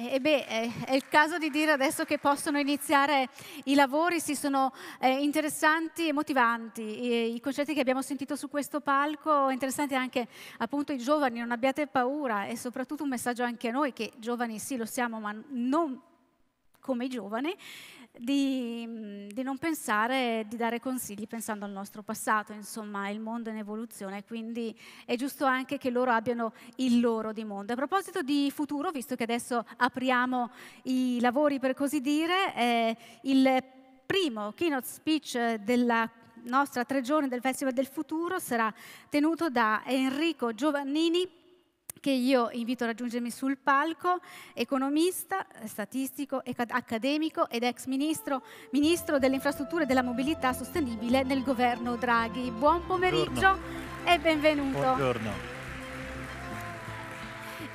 Eh, e beh, eh, è il caso di dire adesso che possono iniziare i lavori, si sono eh, interessanti e motivanti. E, I concetti che abbiamo sentito su questo palco, interessanti anche appunto i giovani, non abbiate paura e soprattutto un messaggio anche a noi che giovani sì lo siamo, ma non come i giovani, di, di, non pensare, di dare consigli pensando al nostro passato, insomma il mondo è in evoluzione, quindi è giusto anche che loro abbiano il loro di mondo. A proposito di futuro, visto che adesso apriamo i lavori per così dire, eh, il primo keynote speech della nostra tre giorni del Festival del Futuro sarà tenuto da Enrico Giovannini che io invito a raggiungermi sul palco, economista, statistico, accademico ed ex ministro, ministro delle infrastrutture e della mobilità sostenibile nel governo Draghi. Buon pomeriggio Buongiorno. e benvenuto. Buongiorno.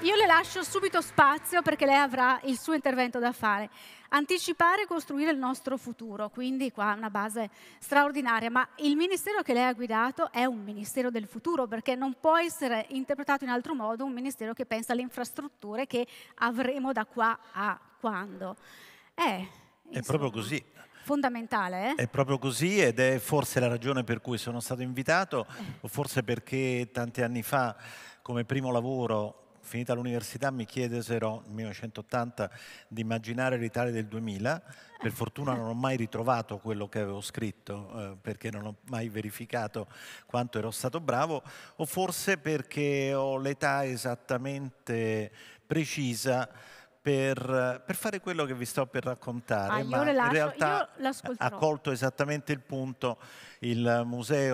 Io le lascio subito spazio perché lei avrà il suo intervento da fare anticipare e costruire il nostro futuro, quindi qua una base straordinaria, ma il ministero che lei ha guidato è un ministero del futuro perché non può essere interpretato in altro modo un ministero che pensa alle infrastrutture che avremo da qua a quando. Eh, è, insomma, è proprio così. Fondamentale, eh? È proprio così ed è forse la ragione per cui sono stato invitato, o forse perché tanti anni fa come primo lavoro finita l'università mi chiedesero nel 1980 di immaginare l'Italia del 2000, per fortuna non ho mai ritrovato quello che avevo scritto eh, perché non ho mai verificato quanto ero stato bravo o forse perché ho l'età esattamente precisa per, per, fare quello che vi sto per raccontare, ah, ma lascio, in realtà ha colto esattamente il punto il,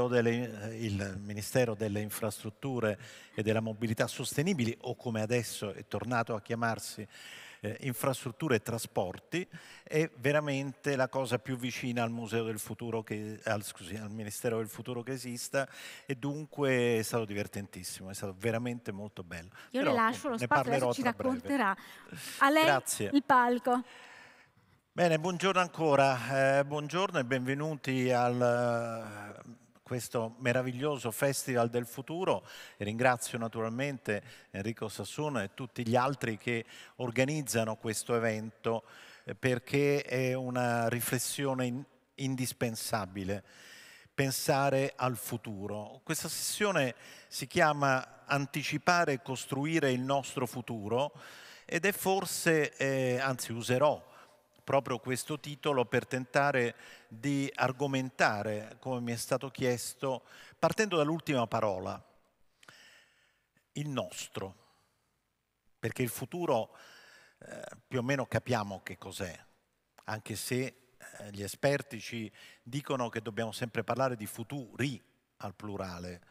delle, il, Ministero delle Infrastrutture e della Mobilità Sostenibili, o come adesso è tornato a chiamarsi eh, infrastrutture e trasporti è veramente la cosa più vicina al, museo del futuro che, al, scusi, al Ministero del Futuro che esista e dunque è stato divertentissimo, è stato veramente molto bello. Io Però, le lascio lo spazio, adesso ci racconterà. Breve. A lei Grazie. il palco. Bene, buongiorno ancora, eh, buongiorno e benvenuti al questo meraviglioso Festival del Futuro. ringrazio naturalmente Enrico Sassuna e tutti gli altri che organizzano questo evento eh, perché è una riflessione in indispensabile pensare al futuro. Questa sessione si chiama Anticipare e costruire il nostro futuro ed è forse, eh, anzi userò proprio questo titolo per tentare di argomentare, come mi è stato chiesto, partendo dall'ultima parola, il nostro, perché il futuro eh, più o meno capiamo che cos'è, anche se eh, gli esperti ci dicono che dobbiamo sempre parlare di futuri al plurale,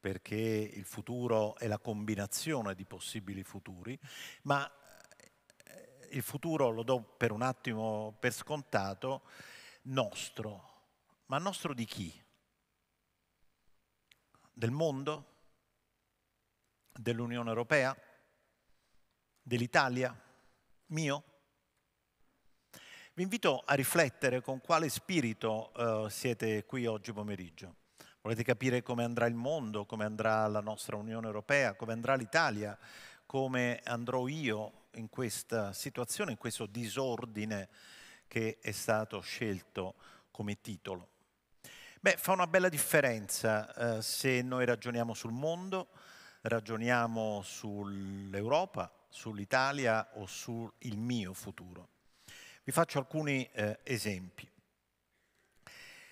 perché il futuro è la combinazione di possibili futuri, ma il futuro lo do per un attimo per scontato, nostro, ma nostro di chi? Del mondo? Dell'Unione Europea? Dell'Italia? Mio? Vi invito a riflettere con quale spirito eh, siete qui oggi pomeriggio. Volete capire come andrà il mondo, come andrà la nostra Unione Europea, come andrà l'Italia, come andrò io in questa situazione, in questo disordine che è stato scelto come titolo? Beh, fa una bella differenza eh, se noi ragioniamo sul mondo, ragioniamo sull'Europa, sull'Italia o sul mio futuro. Vi faccio alcuni eh, esempi.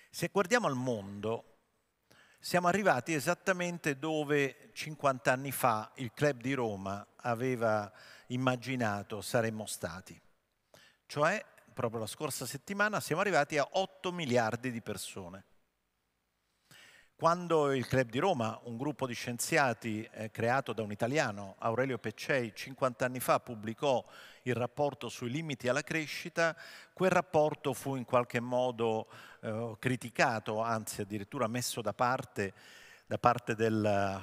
Se guardiamo al mondo, siamo arrivati esattamente dove 50 anni fa il club di Roma aveva immaginato saremmo stati. Cioè, proprio la scorsa settimana, siamo arrivati a 8 miliardi di persone. Quando il Club di Roma, un gruppo di scienziati eh, creato da un italiano, Aurelio Peccei, 50 anni fa pubblicò il rapporto sui limiti alla crescita, quel rapporto fu in qualche modo eh, criticato, anzi addirittura messo da parte da parte del,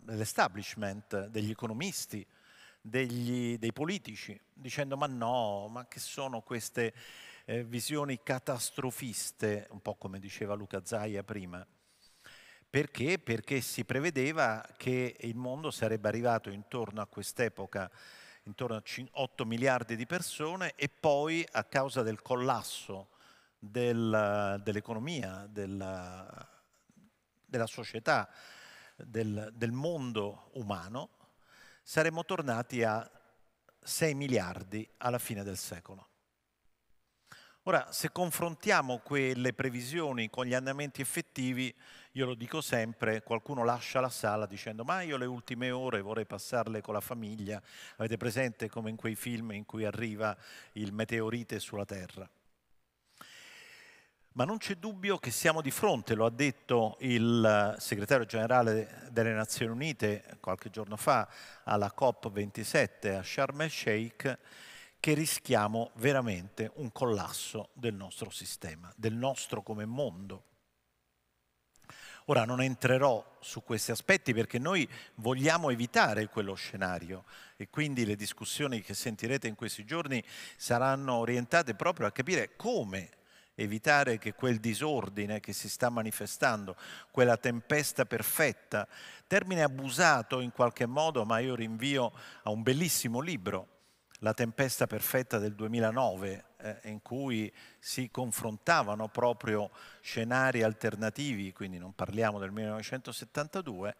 dell'establishment, degli economisti, degli, dei politici, dicendo ma no, ma che sono queste eh, visioni catastrofiste, un po' come diceva Luca Zaia prima. Perché? Perché si prevedeva che il mondo sarebbe arrivato intorno a quest'epoca intorno a 8 miliardi di persone e poi a causa del collasso del, dell'economia, della, della società, del, del, mondo umano, saremmo tornati a 6 miliardi alla fine del secolo. Ora, se confrontiamo quelle previsioni con gli andamenti effettivi, io lo dico sempre, qualcuno lascia la sala dicendo ma io le ultime ore vorrei passarle con la famiglia, avete presente come in quei film in cui arriva il meteorite sulla Terra? ma non c'è dubbio che siamo di fronte, lo ha detto il eh, segretario generale delle Nazioni Unite qualche giorno fa alla COP27 a Sharm el Sheikh, che rischiamo veramente un collasso del nostro sistema, del nostro come mondo. Ora non entrerò su questi aspetti perché noi vogliamo evitare quello scenario e quindi le discussioni che sentirete in questi giorni saranno orientate proprio a capire come evitare che quel disordine che si sta manifestando, quella tempesta perfetta, termine abusato in qualche modo, ma io rinvio a un bellissimo libro, La tempesta perfetta del 2009, eh, in cui si confrontavano proprio scenari alternativi, quindi non parliamo del 1972.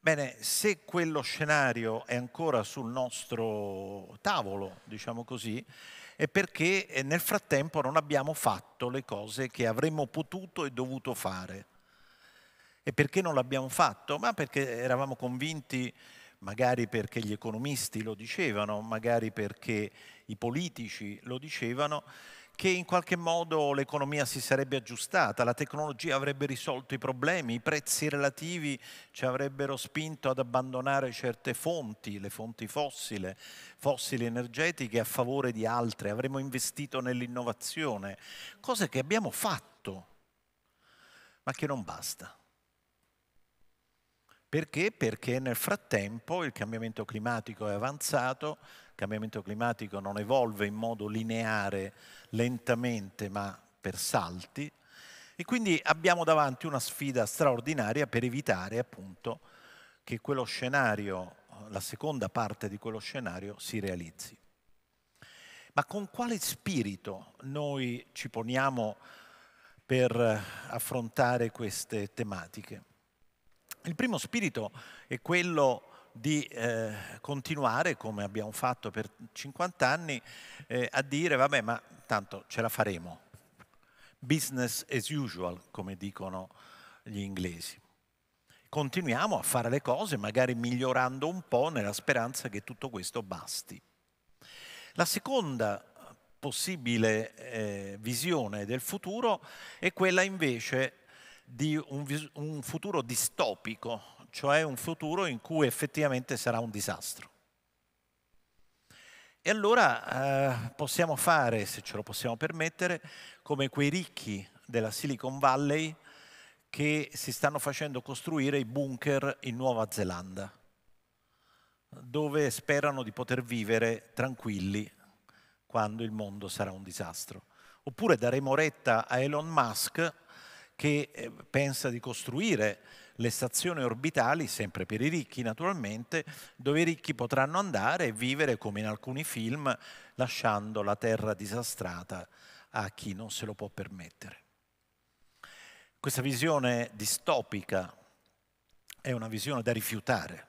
Bene, se quello scenario è ancora sul nostro tavolo, diciamo così, è perché eh, nel frattempo non abbiamo fatto le cose che avremmo potuto e dovuto fare. E perché non l'abbiamo fatto? Ma perché eravamo convinti, magari perché gli economisti lo dicevano, magari perché i politici lo dicevano, che in qualche modo l'economia si sarebbe aggiustata, la tecnologia avrebbe risolto i problemi, i prezzi relativi ci avrebbero spinto ad abbandonare certe fonti, le fonti fossili, fossili energetiche a favore di altre, avremmo investito nell'innovazione, cose che abbiamo fatto, ma che non basta. Perché? Perché nel frattempo il cambiamento climatico è avanzato, cambiamento climatico non evolve in modo lineare, lentamente, ma per salti. E quindi abbiamo davanti una sfida straordinaria per evitare appunto che quello scenario, la seconda parte di quello scenario si realizzi. Ma con quale spirito noi ci poniamo per affrontare queste tematiche? Il primo spirito è quello di eh, continuare, come abbiamo fatto per 50 anni, eh, a dire vabbè ma tanto ce la faremo. Business as usual, come dicono gli inglesi. Continuiamo a fare le cose, magari migliorando un po' nella speranza che tutto questo basti. La seconda possibile eh, visione del futuro è quella invece di un, un futuro distopico, cioè un futuro in cui effettivamente sarà un disastro. E allora eh, possiamo fare, se ce lo possiamo permettere, come quei ricchi della Silicon Valley che si stanno facendo costruire i bunker in Nuova Zelanda, dove sperano di poter vivere tranquilli quando il mondo sarà un disastro. Oppure daremo retta a Elon Musk che eh, pensa di costruire le stazioni orbitali, sempre per i ricchi naturalmente, dove i ricchi potranno andare e vivere come in alcuni film, lasciando la terra disastrata a chi non se lo può permettere. Questa visione distopica è una visione da rifiutare.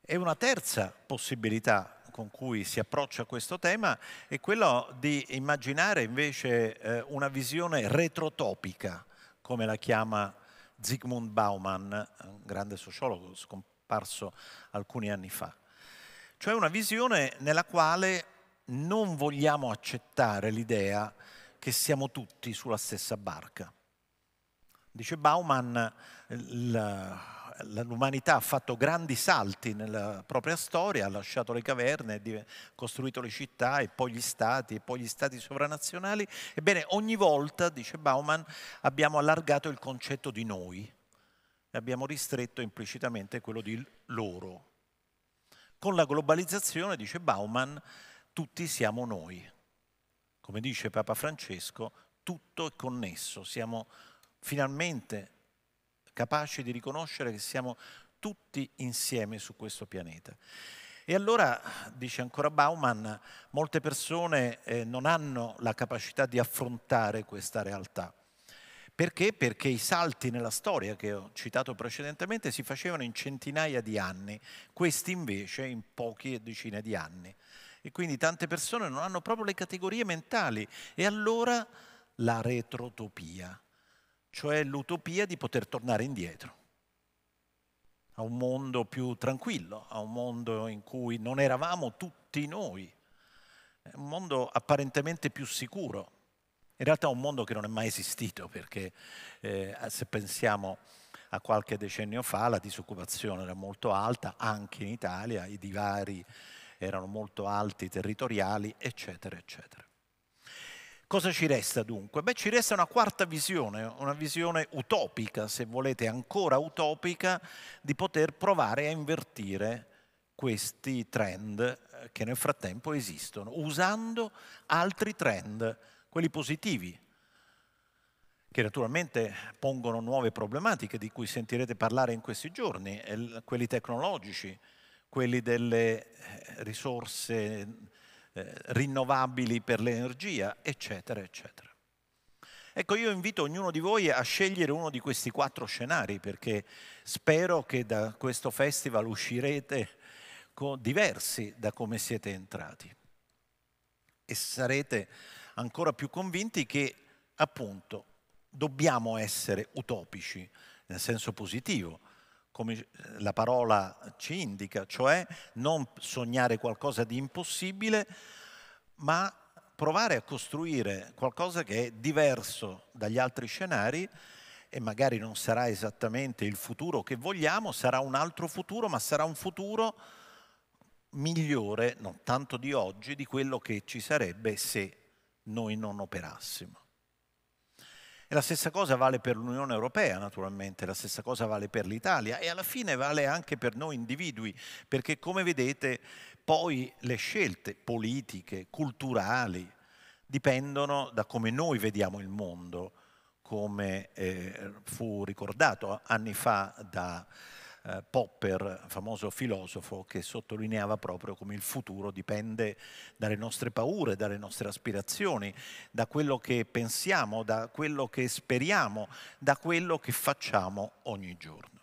E una terza possibilità con cui si approccia questo tema è quella di immaginare invece eh, una visione retrotopica, come la chiama Zygmunt Bauman, un grande sociologo scomparso alcuni anni fa. Cioè una visione nella quale non vogliamo accettare l'idea che siamo tutti sulla stessa barca. Dice Bauman, l'umanità ha fatto grandi salti nella propria storia, ha lasciato le caverne, ha costruito le città e poi gli stati e poi gli stati sovranazionali. Ebbene, ogni volta, dice Bauman, abbiamo allargato il concetto di noi e abbiamo ristretto implicitamente quello di loro. Con la globalizzazione, dice Bauman, tutti siamo noi. Come dice Papa Francesco, tutto è connesso, siamo finalmente capaci di riconoscere che siamo tutti insieme su questo pianeta. E allora, dice ancora Bauman, molte persone eh, non hanno la capacità di affrontare questa realtà. Perché? Perché i salti nella storia che ho citato precedentemente si facevano in centinaia di anni, questi invece in poche decine di anni. E quindi tante persone non hanno proprio le categorie mentali e allora la retrotopia, cioè l'utopia di poter tornare indietro a un mondo più tranquillo, a un mondo in cui non eravamo tutti noi, un mondo apparentemente più sicuro. In realtà un mondo che non è mai esistito, perché eh, se pensiamo a qualche decennio fa la disoccupazione era molto alta, anche in Italia i divari erano molto alti territoriali, eccetera, eccetera. Cosa ci resta dunque? Beh, ci resta una quarta visione, una visione utopica, se volete, ancora utopica, di poter provare a invertire questi trend eh, che nel frattempo esistono, usando altri trend, quelli positivi, che naturalmente pongono nuove problematiche di cui sentirete parlare in questi giorni, quelli tecnologici, quelli delle eh, risorse eh, rinnovabili per l'energia, eccetera, eccetera. Ecco, io invito ognuno di voi a scegliere uno di questi quattro scenari perché spero che da questo festival uscirete diversi da come siete entrati e sarete ancora più convinti che appunto dobbiamo essere utopici nel senso positivo, come eh, la parola ci indica, cioè non sognare qualcosa di impossibile, ma provare a costruire qualcosa che è diverso dagli altri scenari e magari non sarà esattamente il futuro che vogliamo, sarà un altro futuro, ma sarà un futuro migliore, non tanto di oggi, di quello che ci sarebbe se noi non operassimo. E la stessa cosa vale per l'Unione Europea, naturalmente, la stessa cosa vale per l'Italia e alla fine vale anche per noi individui, perché come vedete poi le scelte politiche, culturali, dipendono da come noi vediamo il mondo, come eh, fu ricordato anni fa da eh, Popper, famoso filosofo, che sottolineava proprio come il futuro dipende dalle nostre paure, dalle nostre aspirazioni, da quello che pensiamo, da quello che speriamo, da quello che facciamo ogni giorno.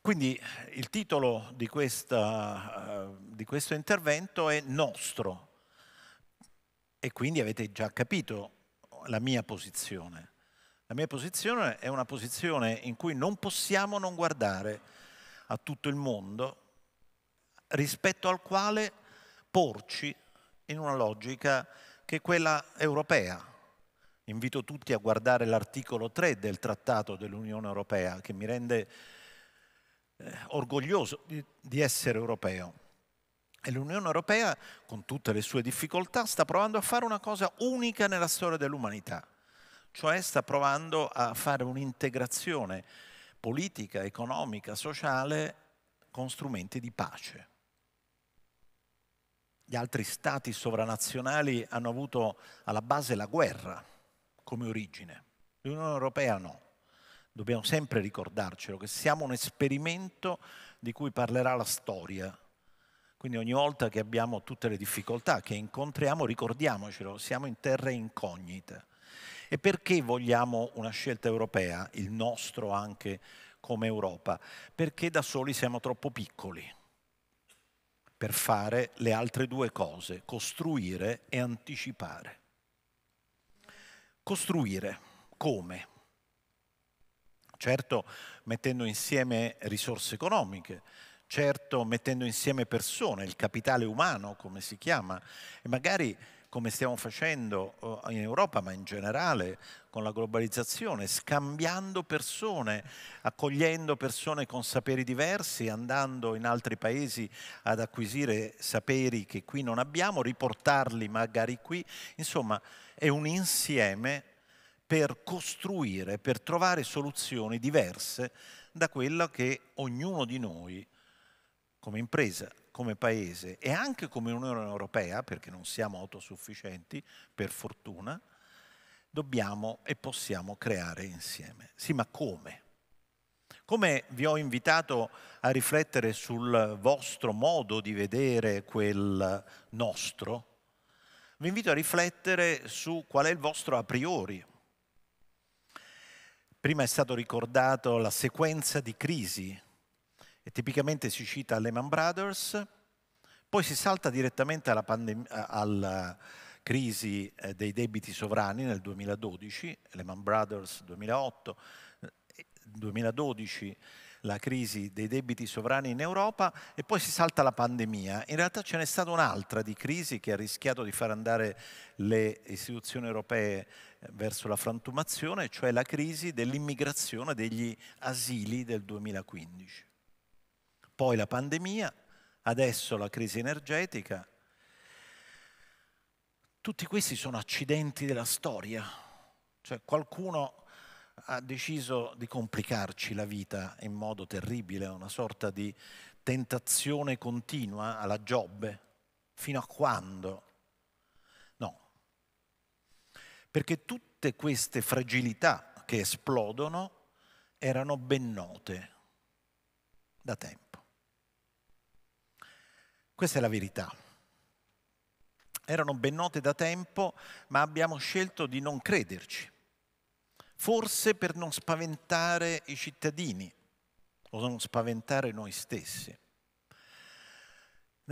Quindi il titolo di, questa, eh, di, questo intervento è Nostro e quindi avete già capito la mia posizione. La mia posizione è una posizione in cui non possiamo non guardare a tutto il mondo rispetto al quale porci in una logica che è quella europea. Invito tutti a guardare l'articolo 3 del Trattato dell'Unione Europea che mi rende eh, orgoglioso di, di essere europeo. E l'Unione Europea, con tutte le sue difficoltà, sta provando a fare una cosa unica nella storia dell'umanità, cioè sta provando a fare un'integrazione politica, economica, sociale con strumenti di pace. Gli altri stati sovranazionali hanno avuto alla base la guerra come origine, l'Unione Europea no. Dobbiamo sempre ricordarcelo che siamo un esperimento di cui parlerà la storia. Quindi ogni volta che abbiamo tutte le difficoltà che incontriamo, ricordiamocelo, siamo in terre incognite e perché vogliamo una scelta europea, il nostro anche come Europa? Perché da soli siamo troppo piccoli per fare le altre due cose, costruire e anticipare. Costruire come? Certo mettendo insieme risorse economiche, certo mettendo insieme persone, il capitale umano come si chiama, e magari come stiamo facendo eh, in Europa, ma in generale con la globalizzazione, scambiando persone, accogliendo persone con saperi diversi, andando in altri paesi ad acquisire saperi che qui non abbiamo, riportarli magari qui. Insomma, è un insieme per costruire, per trovare soluzioni diverse da quella che ognuno di noi come impresa come Paese e anche come Unione Europea, perché non siamo autosufficienti, per fortuna, dobbiamo e possiamo creare insieme. Sì, ma come? Come vi ho invitato a riflettere sul vostro modo di vedere quel nostro, vi invito a riflettere su qual è il vostro a priori. Prima è stato ricordato la sequenza di crisi e tipicamente si cita Lehman Brothers, poi si salta direttamente alla, alla crisi eh, dei debiti sovrani nel 2012, Lehman Brothers 2008, 2012 eh, la crisi dei debiti sovrani in Europa e poi si salta la pandemia. In realtà ce n'è stata un'altra di crisi che ha rischiato di far andare le istituzioni europee eh, verso la frantumazione, cioè la crisi dell'immigrazione degli asili del 2015 poi la pandemia, adesso la crisi energetica. Tutti questi sono accidenti della storia, cioè qualcuno ha deciso di complicarci la vita in modo terribile, una sorta di tentazione continua alla Giobbe, fino a quando? No, perché tutte queste fragilità che esplodono erano ben note da tempo. Questa è la verità. Erano ben note da tempo, ma abbiamo scelto di non crederci. Forse per non spaventare i cittadini o non spaventare noi stessi.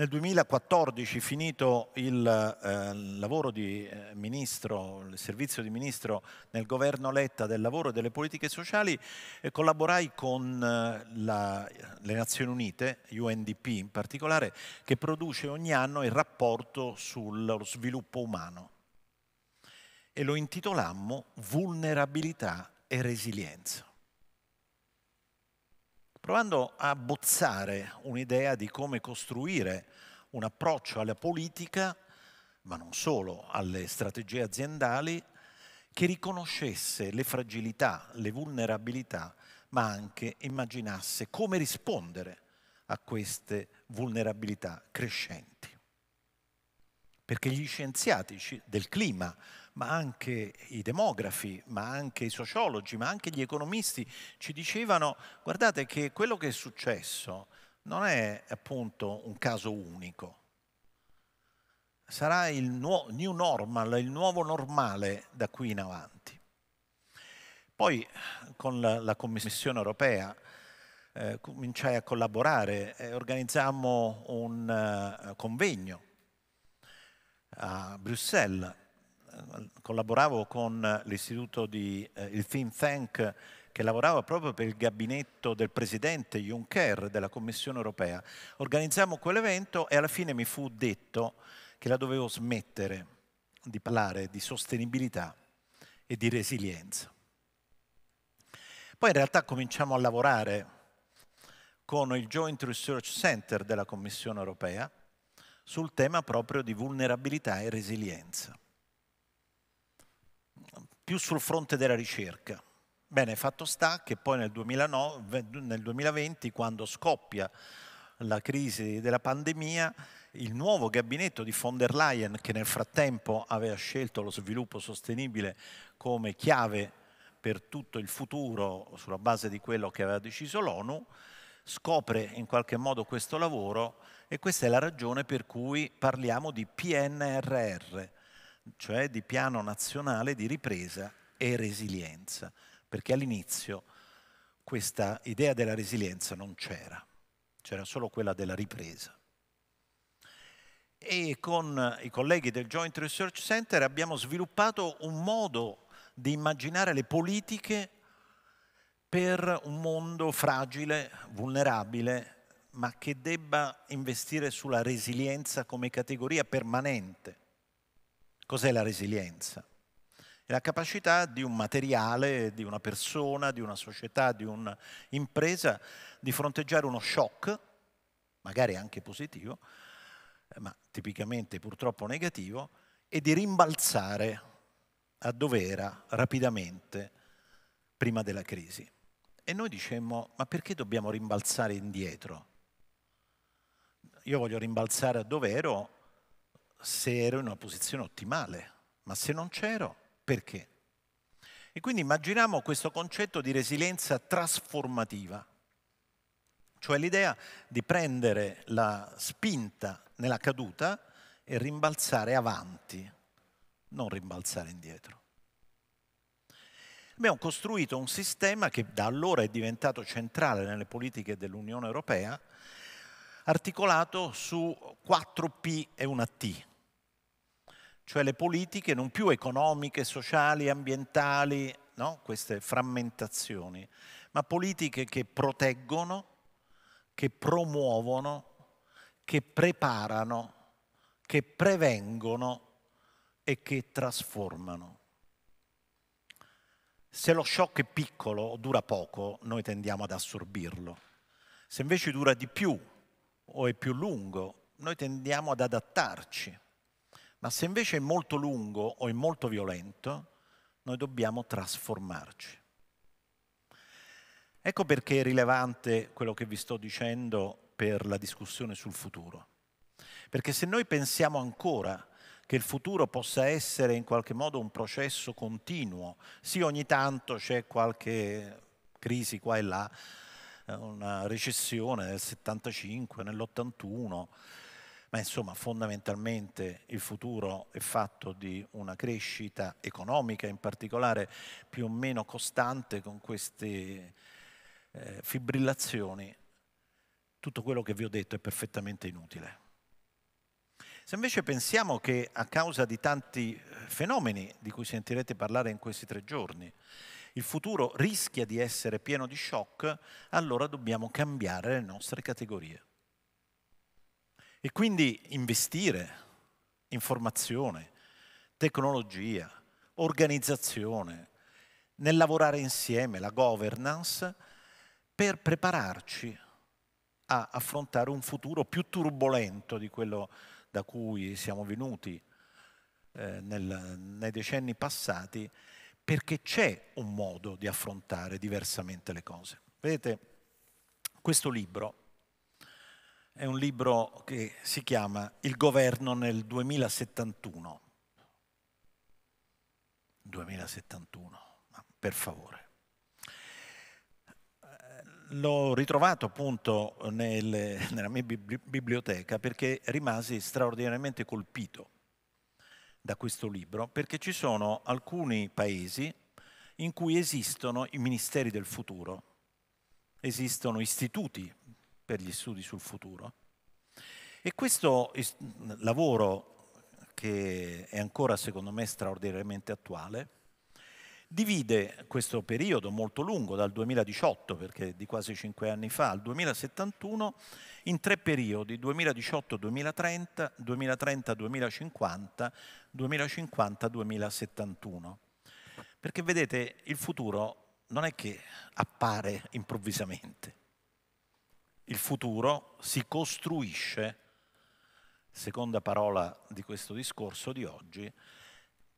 Nel 2014, finito il eh, lavoro di eh, ministro, il servizio di ministro nel governo Letta del lavoro e delle politiche sociali, eh, collaborai con eh, la, le Nazioni Unite, UNDP in particolare, che produce ogni anno il rapporto sullo sviluppo umano e lo intitolammo Vulnerabilità e resilienza provando a bozzare un'idea di come costruire un approccio alla politica, ma non solo, alle strategie aziendali, che riconoscesse le fragilità, le vulnerabilità, ma anche immaginasse come rispondere a queste vulnerabilità crescenti. Perché gli scienziati del clima ma anche i demografi, ma anche i sociologi, ma anche gli economisti ci dicevano guardate che quello che è successo non è appunto un caso unico, sarà il new normal, il nuovo normale da qui in avanti. Poi con la, Commissione europea eh, cominciai a collaborare e organizzammo un eh, convegno a Bruxelles collaboravo con l'istituto di, eh, il Think Tank, che lavorava proprio per il gabinetto del presidente Juncker della Commissione europea. Organizziamo quell'evento e alla fine mi fu detto che la dovevo smettere di parlare di sostenibilità e di resilienza. Poi in realtà cominciamo a lavorare con il Joint Research Center della Commissione europea sul tema proprio di vulnerabilità e resilienza più sul fronte della ricerca. Bene, fatto sta che poi nel, 2020, quando scoppia la crisi della pandemia, il nuovo gabinetto di von der Leyen, che nel frattempo aveva scelto lo sviluppo sostenibile come chiave per tutto il futuro sulla base di quello che aveva deciso l'ONU, scopre in qualche modo questo lavoro e questa è la ragione per cui parliamo di PNRR, cioè di piano nazionale di ripresa e resilienza, perché all'inizio questa idea della resilienza non c'era, c'era solo quella della ripresa. E con i colleghi del Joint Research Center abbiamo sviluppato un modo di immaginare le politiche per un mondo fragile, vulnerabile, ma che debba investire sulla resilienza come categoria permanente Cos'è la resilienza? È la capacità di un materiale, di una persona, di una società, di un'impresa di fronteggiare uno shock, magari anche positivo, eh, ma tipicamente purtroppo negativo, e di rimbalzare a dovera rapidamente prima della crisi. E noi dicemmo, ma perché dobbiamo rimbalzare indietro? Io voglio rimbalzare a dovero se ero in una posizione ottimale, ma se non c'ero, perché? E quindi immaginiamo questo concetto di resilienza trasformativa, cioè l'idea di prendere la spinta nella caduta e rimbalzare avanti, non rimbalzare indietro. Abbiamo costruito un sistema che da allora è diventato centrale nelle politiche dell'Unione Europea, articolato su 4 P e una T, cioè le politiche non più economiche, sociali, ambientali, no? queste frammentazioni, ma politiche che proteggono, che promuovono, che preparano, che prevengono e che trasformano. Se lo shock è piccolo o dura poco, noi tendiamo ad assorbirlo. Se invece dura di più o è più lungo, noi tendiamo ad adattarci. Ma se invece è molto lungo o è molto violento, noi dobbiamo trasformarci. Ecco perché è rilevante quello che vi sto dicendo per la discussione sul futuro. Perché se noi pensiamo ancora che il futuro possa essere in qualche modo un processo continuo, sì ogni tanto c'è qualche crisi qua e là, eh, una recessione nel 75, nell'81, ma insomma fondamentalmente il futuro è fatto di una crescita economica in particolare più o meno costante con queste eh, fibrillazioni. Tutto quello che vi ho detto è perfettamente inutile. Se invece pensiamo che a causa di tanti eh, fenomeni di cui sentirete parlare in questi tre giorni, il futuro rischia di essere pieno di shock, allora dobbiamo cambiare le nostre categorie. E quindi investire in formazione, tecnologia, organizzazione, nel lavorare insieme, la governance, per prepararci a affrontare un futuro più turbolento di quello da cui siamo venuti eh, nel, nei decenni passati, perché c'è un modo di affrontare diversamente le cose. Vedete, questo libro è un libro che si chiama Il governo nel 2071. 2071, per favore. L'ho ritrovato appunto nel, nella mia biblioteca perché rimasi straordinariamente colpito da questo libro, perché ci sono alcuni paesi in cui esistono i ministeri del futuro, esistono istituti per gli studi sul futuro. E questo lavoro, che è ancora secondo me straordinariamente attuale, divide questo periodo molto lungo, dal 2018, perché di quasi cinque anni fa, al 2071, in tre periodi, 2018-2030, 2030-2050, 2050-2071. Perché vedete, il futuro non è che appare improvvisamente, il futuro si costruisce, seconda parola di questo discorso di oggi,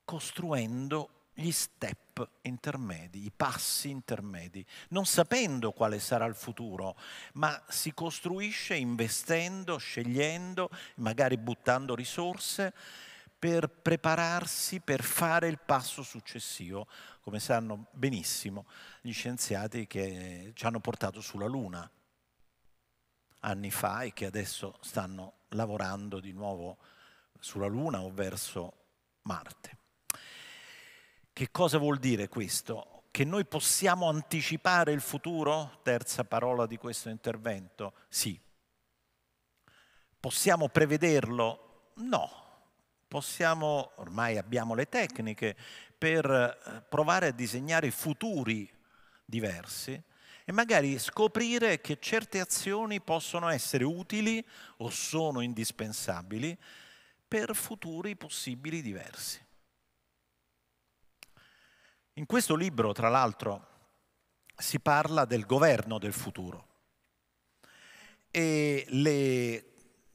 costruendo gli step intermedi, i passi intermedi, non sapendo quale sarà il futuro, ma si costruisce investendo, scegliendo, magari buttando risorse per prepararsi per fare il passo successivo, come sanno benissimo gli scienziati che ci hanno portato sulla Luna anni fa e che adesso stanno lavorando di nuovo sulla Luna o verso Marte. Che cosa vuol dire questo? Che noi possiamo anticipare il futuro? Terza parola di questo intervento? Sì. Possiamo prevederlo? No. Possiamo, ormai abbiamo le tecniche per eh, provare a disegnare futuri diversi, e magari scoprire che certe azioni possono essere utili o sono indispensabili per futuri possibili diversi. In questo libro, tra l'altro, si parla del governo del futuro e, le,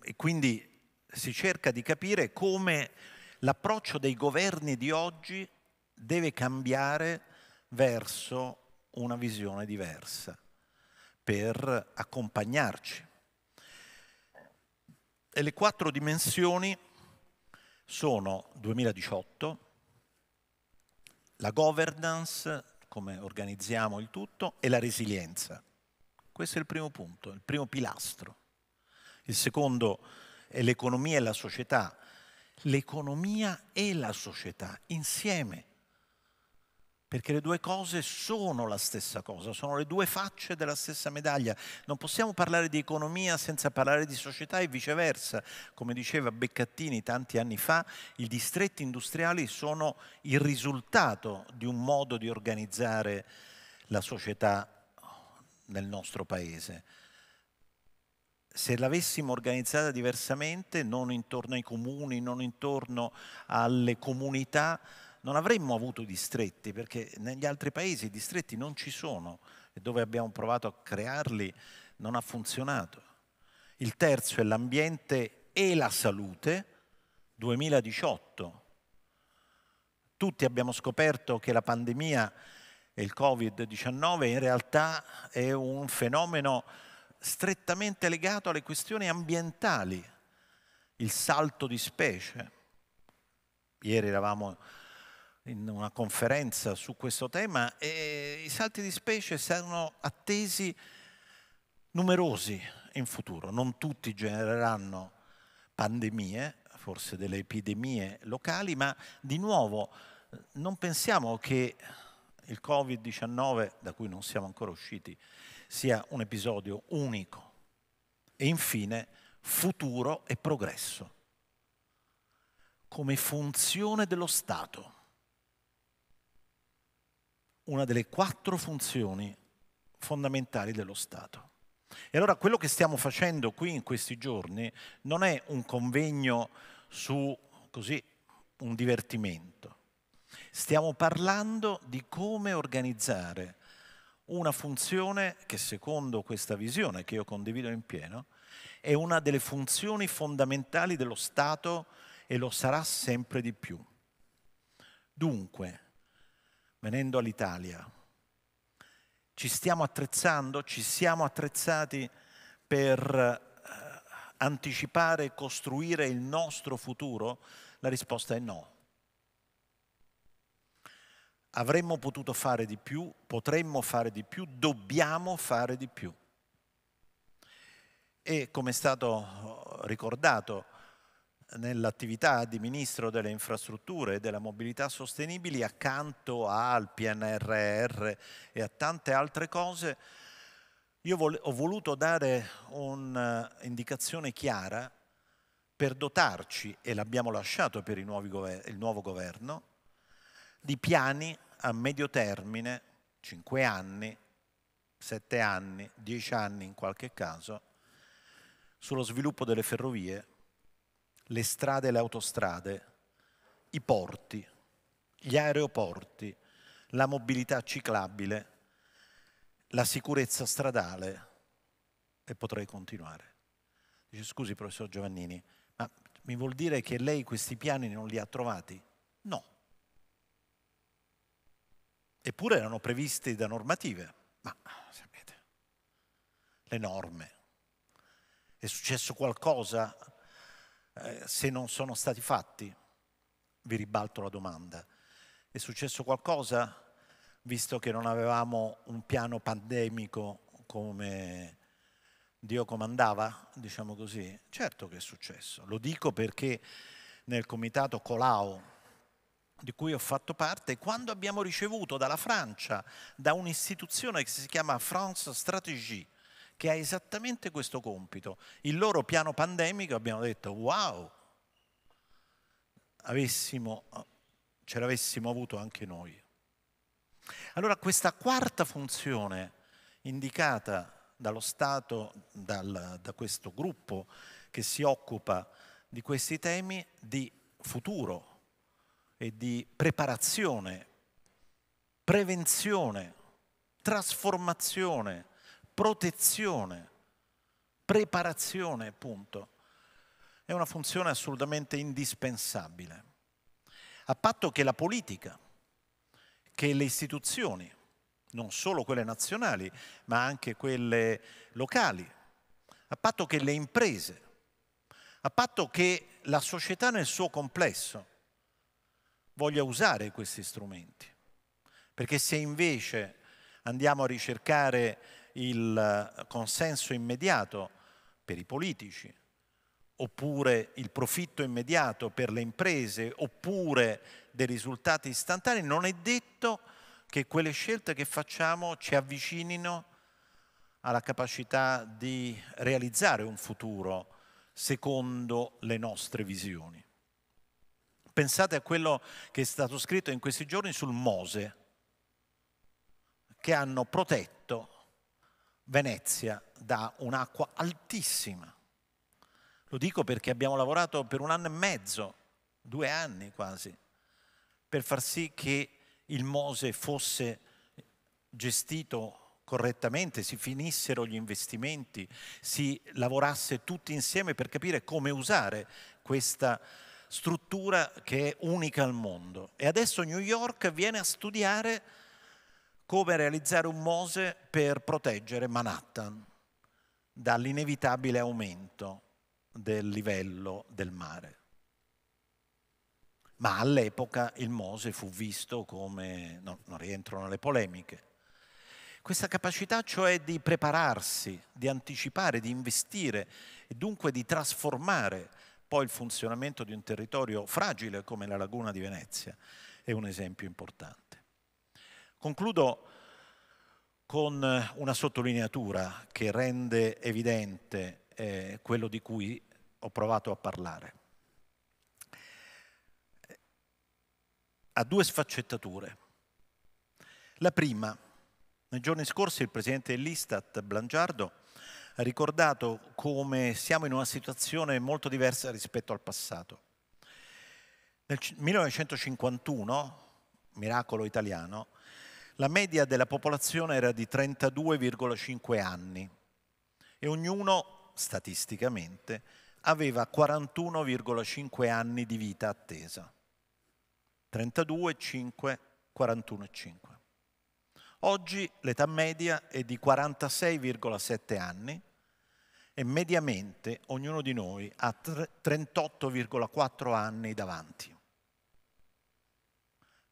e quindi si cerca di capire come l'approccio dei governi di oggi deve cambiare verso una visione diversa per accompagnarci. E le quattro dimensioni sono 2018, la governance, come organizziamo il tutto, e la resilienza. Questo è il primo punto, il primo pilastro. Il secondo è l'economia e la società. L'economia e la società insieme perché le due cose sono la stessa cosa, sono le due facce della stessa medaglia. Non possiamo parlare di economia senza parlare di società e viceversa. Come diceva Beccattini tanti anni fa, i distretti industriali sono il risultato di un modo di organizzare la società nel nostro paese. Se l'avessimo organizzata diversamente, non intorno ai comuni, non intorno alle comunità, non avremmo avuto distretti, perché negli altri paesi i distretti non ci sono e dove abbiamo provato a crearli non ha funzionato. Il terzo è l'ambiente e la salute 2018. Tutti abbiamo scoperto che la pandemia e il Covid-19 in realtà è un fenomeno strettamente legato alle questioni ambientali, il salto di specie. Ieri eravamo in una conferenza su questo tema e i salti di specie saranno attesi numerosi in futuro. Non tutti genereranno pandemie, forse delle epidemie locali, ma di nuovo non pensiamo che il Covid-19, da cui non siamo ancora usciti, sia un episodio unico. E infine futuro e progresso come funzione dello Stato una delle quattro funzioni fondamentali dello Stato. E allora quello che stiamo facendo qui in questi giorni non è un convegno su così, un divertimento. Stiamo parlando di come organizzare una funzione che secondo questa visione, che io condivido in pieno, è una delle funzioni fondamentali dello Stato e lo sarà sempre di più. Dunque, venendo all'Italia. Ci stiamo attrezzando, ci siamo attrezzati per eh, anticipare e costruire il nostro futuro? La risposta è no. Avremmo potuto fare di più, potremmo fare di più, dobbiamo fare di più. E come è stato ricordato, nell'attività di Ministro delle Infrastrutture e della Mobilità Sostenibili, accanto al PNRR e a tante altre cose, io ho voluto dare un'indicazione chiara per dotarci, e l'abbiamo lasciato per il nuovo governo, di piani a medio termine, 5 anni, 7 anni, 10 anni in qualche caso, sullo sviluppo delle ferrovie le strade e le autostrade, i porti, gli aeroporti, la mobilità ciclabile, la sicurezza stradale e potrei continuare. Dice scusi professor Giovannini, ma mi vuol dire che lei questi piani non li ha trovati? No. Eppure erano previsti da normative, ma sapete, le norme. È successo qualcosa eh, se non sono stati fatti? Vi ribalto la domanda. È successo qualcosa visto che non avevamo un piano pandemico come Dio comandava, diciamo così? Certo che è successo. Lo dico perché nel comitato Colau di cui ho fatto parte, quando abbiamo ricevuto dalla Francia, da un'istituzione che si chiama France Stratégie, che ha esattamente questo compito. Il loro piano pandemico abbiamo detto wow, avessimo, ce l'avessimo avuto anche noi. Allora questa quarta funzione indicata dallo Stato, dal, da questo gruppo che si occupa di questi temi di futuro e di preparazione, prevenzione, trasformazione, protezione, preparazione, punto. È una funzione assolutamente indispensabile, a patto che la politica, che le istituzioni, non solo quelle nazionali, ma anche quelle locali, a patto che le imprese, a patto che la società nel suo complesso voglia usare questi strumenti. Perché se invece andiamo a ricercare il eh, consenso immediato per i politici, oppure il profitto immediato per le imprese, oppure dei risultati istantanei, non è detto che quelle scelte che facciamo ci avvicinino alla capacità di realizzare un futuro secondo le nostre visioni. Pensate a quello che è stato scritto in questi giorni sul Mose, che hanno protetto Venezia dà un'acqua altissima. Lo dico perché abbiamo lavorato per un anno e mezzo, due anni quasi, per far sì che il Mose fosse gestito correttamente, si finissero gli investimenti, si lavorasse tutti insieme per capire come usare questa struttura che è unica al mondo. E adesso New York viene a studiare come realizzare un Mose per proteggere Manhattan dall'inevitabile aumento del livello del mare. Ma all'epoca il Mose fu visto come, no, non rientrano nelle polemiche, questa capacità cioè di prepararsi, di anticipare, di investire e dunque di trasformare poi il funzionamento di un territorio fragile come la laguna di Venezia è un esempio importante. Concludo con eh, una sottolineatura che rende evidente eh, quello di cui ho provato a parlare. Ha due sfaccettature. La prima, nei giorni scorsi il presidente dell'Istat, Blangiardo, ha ricordato come siamo in una situazione molto diversa rispetto al passato. Nel 1951, miracolo italiano, la media della popolazione era di 32,5 anni e ognuno, statisticamente, aveva 41,5 anni di vita attesa. 32, 5, 41, 5. Oggi l'età media è di 46,7 anni e mediamente ognuno di noi ha 38,4 anni davanti.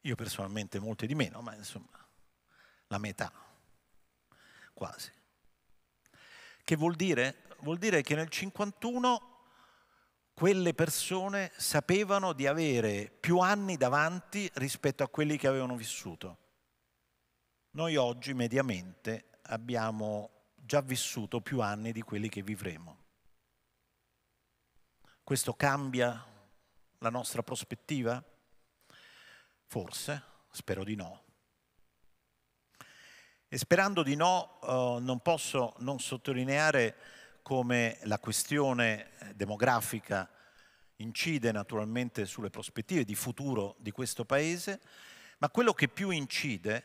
Io personalmente molti di meno, ma insomma la metà, quasi. Che vuol dire? Vuol dire che nel 51 quelle persone sapevano di avere più anni davanti rispetto a quelli che avevano vissuto. Noi oggi mediamente abbiamo già vissuto più anni di quelli che vivremo. Questo cambia la nostra prospettiva? Forse, spero di no. E sperando di no, eh, non posso non sottolineare come la questione eh, demografica incide naturalmente sulle prospettive di futuro di questo Paese, ma quello che più incide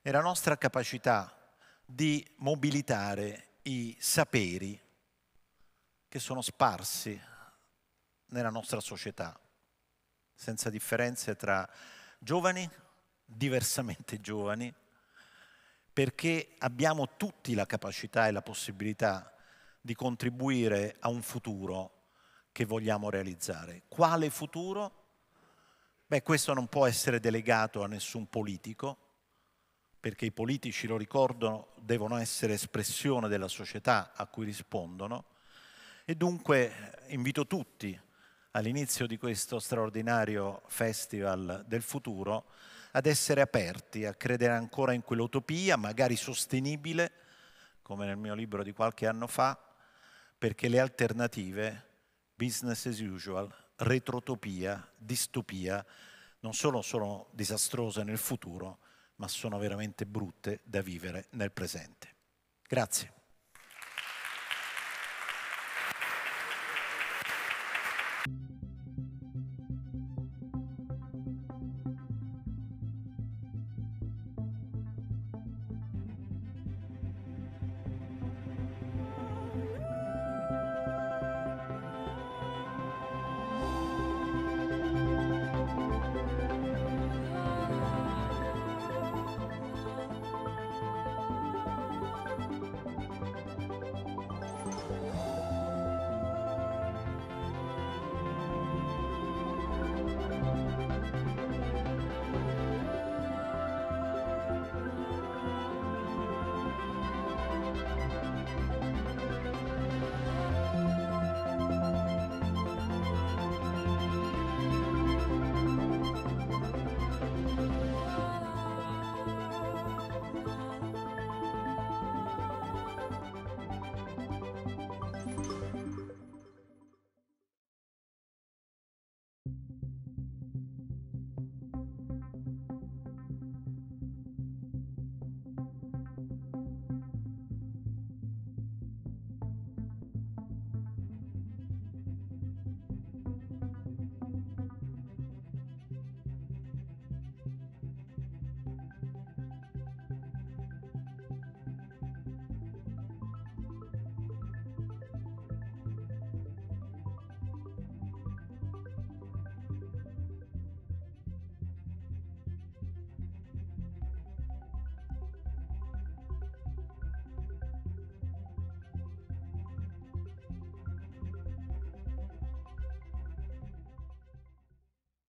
è la nostra capacità di mobilitare i saperi che sono sparsi nella nostra società, senza differenze tra giovani, diversamente giovani, perché abbiamo tutti la capacità e la possibilità di contribuire a un futuro che vogliamo realizzare. Quale futuro? Beh, questo non può essere delegato a nessun politico, perché i politici, lo ricordo, devono essere espressione della società a cui rispondono. E dunque invito tutti all'inizio di questo straordinario Festival del Futuro ad essere aperti, a credere ancora in quell'utopia, magari sostenibile, come nel mio libro di qualche anno fa, perché le alternative, business as usual, retrotopia, distopia, non solo sono disastrose nel futuro, ma sono veramente brutte da vivere nel presente. Grazie.